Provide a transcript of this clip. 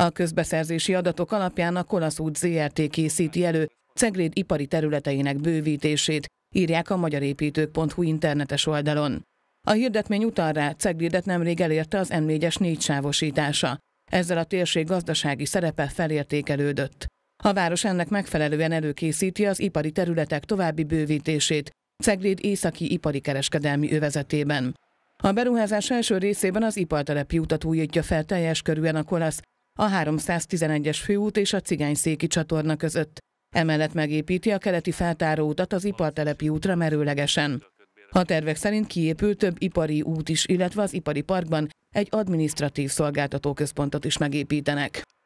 A közbeszerzési adatok alapján a Kolasz út ZRT készíti elő Cegléd ipari területeinek bővítését, írják a magyarépítők.hu internetes oldalon. A hirdetmény után rá, Ceglédet nemrég elérte az M4-es négysávosítása. Ezzel a térség gazdasági szerepe felértékelődött. A város ennek megfelelően előkészíti az ipari területek további bővítését, Cegléd északi ipari kereskedelmi övezetében. A beruházás első részében az ipartelepi utat újítja fel teljes körűen a kolasz a 311-es főút és a Cigányszéki csatorna között. Emellett megépíti a keleti feltáróutat az ipartelepi útra merőlegesen. A tervek szerint kiépül több ipari út is, illetve az ipari parkban egy adminisztratív szolgáltatóközpontot is megépítenek.